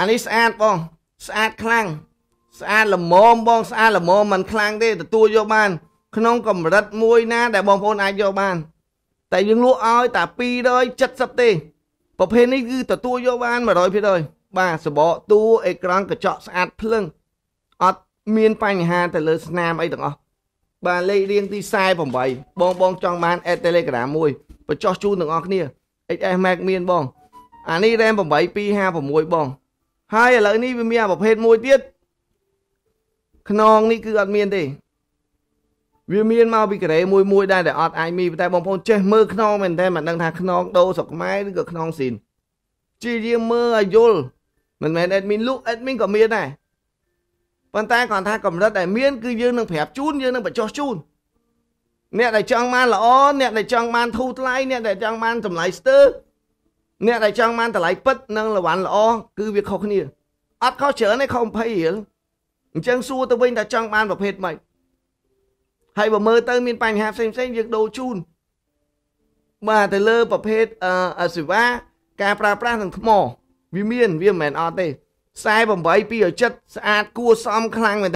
អានេះស្អាតបងស្អាតខ្លាំងស្អាតល្មមបងស្អាតល្មមមិនខ្លាំងទេទទួលយកបាន ក្នុងកម្រិតមួយណា ដែលបងប្អូន អាចយកបាន តែយើងលក់ឲ្យតែ270ទេប្រភេទនេះគឺទទួលយកបាន100%បាទសបកតួអេក្រង់កញ្ចក់ស្អាតភ្លឹងអត់មានបញ្ហាទៅលើស្នាមអីទាំងអស់បាទលេខរៀងទី48បងបងចង់បាន add Telegram មួយបញ្ចុះជូនទាំងអស់គ្នា XS Max មានបង អានេះ RAM 8256បងហើយឥឡូវនេះវាមានប្រភេទមួយទៀតខ្នងនេះគឺអត់មានទេវាមានមកពីកូរ៉េមួយមួយដែរដែលអត់អាចមានតែបងប្អូនចេះមើលខ្នងមែនតើមិនដឹងថាខ្នងដូរស្រុកខ្មែរឬក៏ខ្នងស៊ីនជាយាមមើលឲ្យយល់មិនមែន admin លុក admin ក៏មានដែរប៉ុន្តែគ្រាន់ថាកម្រិតដែលមានគឺយើងនឹងប្រាប់ជូនយើងនឹងបញ្ចុះជូនអ្នកដែលចង់បានល្អអ្នកដែលចង់បានធូរថ្លៃអ្នកដែលចង់បានតម្លៃស្ទើរអ្នកដែលចង់បានតម្លៃពិតនិងរង្វាន់ល្អគឺវាខុសគ្នាអត់ខុសច្រើនទេខុស20រៀលអញ្ចឹងសួរទៅវិញថាចង់បានប្រភេទម៉េចហើយបើមើលទៅមានបញ្ហាផ្សេងផ្សេងយើងដូរជូនបាទទៅលើប្រភេទអសិវាការប្រើប្រាស់នឹងថ្ម វាមាន វាមិនមែនអត់ទេ48 270ស្អាតគួរសមខ្លាំងមែន